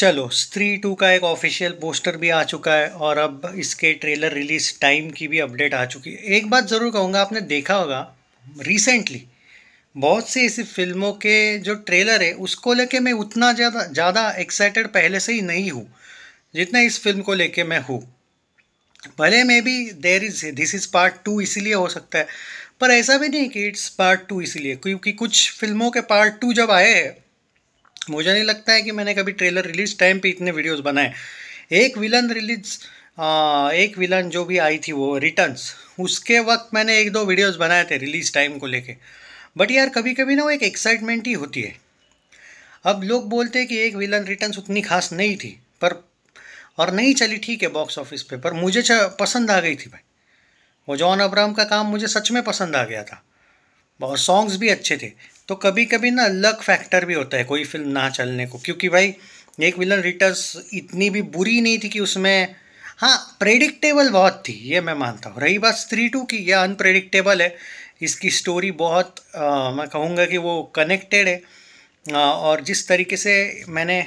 चलो स्त्री टू का एक ऑफिशियल पोस्टर भी आ चुका है और अब इसके ट्रेलर रिलीज टाइम की भी अपडेट आ चुकी है एक बात ज़रूर कहूँगा आपने देखा होगा रिसेंटली बहुत सी ऐसी फिल्मों के जो ट्रेलर है उसको लेके मैं उतना ज़्यादा ज़्यादा एक्साइटेड पहले से ही नहीं हूँ जितना इस फिल्म को लेके मैं हूँ भले मे भी there is this is part two इसीलिए हो सकता है पर ऐसा भी नहीं कि इट्स पार्ट टू इसीलिए क्योंकि कुछ फिल्मों के पार्ट टू जब आए मुझे नहीं लगता है कि मैंने कभी ट्रेलर रिलीज टाइम पे इतने वीडियोस बनाए एक विलन रिलीज आ, एक विलन जो भी आई थी वो रिटर्न्स उसके वक्त मैंने एक दो वीडियोस बनाए थे रिलीज़ टाइम को लेके बट यार कभी कभी ना वो एक एक्साइटमेंट ही होती है अब लोग बोलते हैं कि एक विलन रिटर्न्स उतनी खास नहीं थी पर और नहीं चली ठीक है बॉक्स ऑफिस पे पर मुझे पसंद आ गई थी भाई वो जॉन अब्राहम का काम मुझे सच में पसंद आ गया था और सॉन्ग्स भी अच्छे थे तो कभी कभी ना लक फैक्टर भी होता है कोई फिल्म ना चलने को क्योंकि भाई एक विलन रिटर्स इतनी भी बुरी नहीं थी कि उसमें हाँ प्रेडिक्टेबल बहुत थी ये मैं मानता हूँ रही बात स्त्री टू की यह अनप्रेडिक्टेबल है इसकी स्टोरी बहुत आ, मैं कहूँगा कि वो कनेक्टेड है आ, और जिस तरीके से मैंने आ,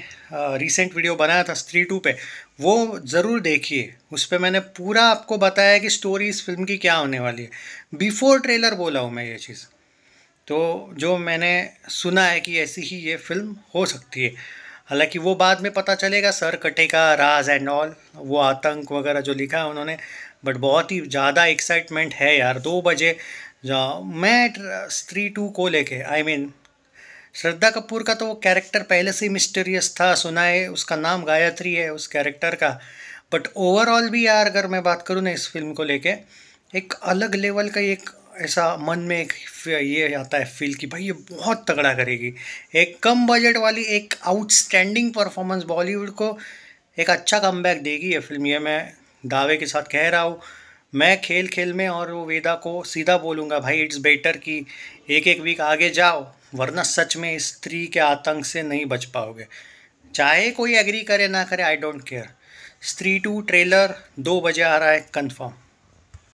रिसेंट वीडियो बनाया था स्त्री टू पे वो ज़रूर देखिए उस पर मैंने पूरा आपको बताया कि स्टोरी इस फिल्म की क्या होने वाली है बिफोर ट्रेलर बोला हूँ मैं ये चीज़ तो जो मैंने सुना है कि ऐसी ही ये फिल्म हो सकती है हालांकि वो बाद में पता चलेगा सर कटे का राज एंड ऑल वो आतंक वगैरह जो लिखा है उन्होंने बट बहुत ही ज़्यादा एक्साइटमेंट है यार दो बजे मैं स्त्री टू को लेके आई I mean mean, Shraddha Kapoor का तो वो कैरेक्टर पहले से ही मिस्टीरियस था सुना है उसका नाम गायत्री है उस कैरेक्टर का बट ओवरऑल भी यार अगर मैं बात करूँ ना इस फिल्म को लेके एक अलग लेवल का एक ऐसा मन में एक ये आता है फील कि भाई ये बहुत तगड़ा करेगी एक कम बजट वाली एक आउटस्टैंडिंग परफॉर्मेंस बॉलीवुड को एक अच्छा कम देगी ये फिल्म ये मैं दावे के साथ कह रहा हूँ मैं खेल खेल में और वो वेदा को सीधा बोलूँगा भाई इट्स बेटर कि एक एक वीक आगे जाओ वरना सच में स्त्री के आतंक से नहीं बच पाओगे चाहे कोई एग्री करे ना करे I don't care Stree two trailer दो बजे आ रहा है कन्फर्म